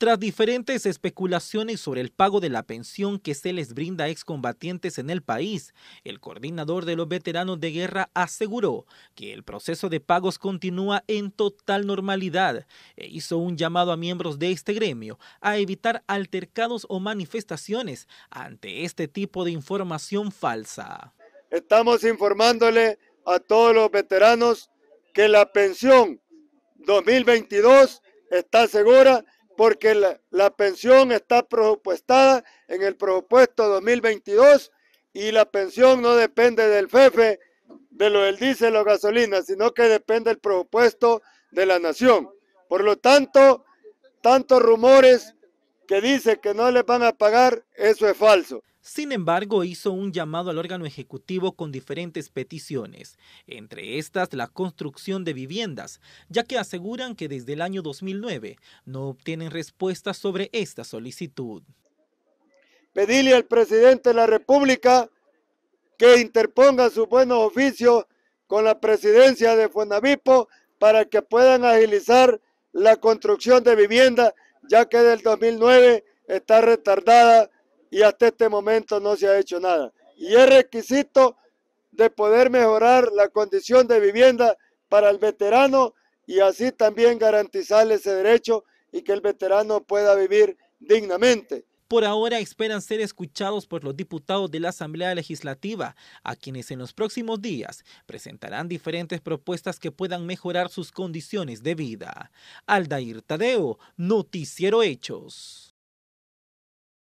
Tras diferentes especulaciones sobre el pago de la pensión que se les brinda a excombatientes en el país, el coordinador de los veteranos de guerra aseguró que el proceso de pagos continúa en total normalidad e hizo un llamado a miembros de este gremio a evitar altercados o manifestaciones ante este tipo de información falsa. Estamos informándole a todos los veteranos que la pensión 2022 está segura porque la, pensión está presupuestada en el presupuesto 2022 y la pensión no depende del FEFE, e, de lo del dice o gasolina, sino que depende del presupuesto de la nación. Por lo tanto, tantos rumores que dice que no les van a pagar, eso es falso. Sin embargo, hizo un llamado al órgano ejecutivo con diferentes peticiones, entre estas la construcción de viviendas, ya que aseguran que desde el año 2009 no obtienen respuestas sobre esta solicitud. Pedirle al presidente de la República que interponga su buen oficio con la presidencia de Fuenavipo para que puedan agilizar la construcción de viviendas, ya que del 2009 está retardada y hasta este momento no se ha hecho nada. Y es requisito de poder mejorar la condición de vivienda para el veterano y así también garantizarle ese derecho y que el veterano pueda vivir dignamente. Por ahora esperan ser escuchados por los diputados de la Asamblea Legislativa, a quienes en los próximos días presentarán diferentes propuestas que puedan mejorar sus condiciones de vida. Aldair Tadeo, Noticiero Hechos.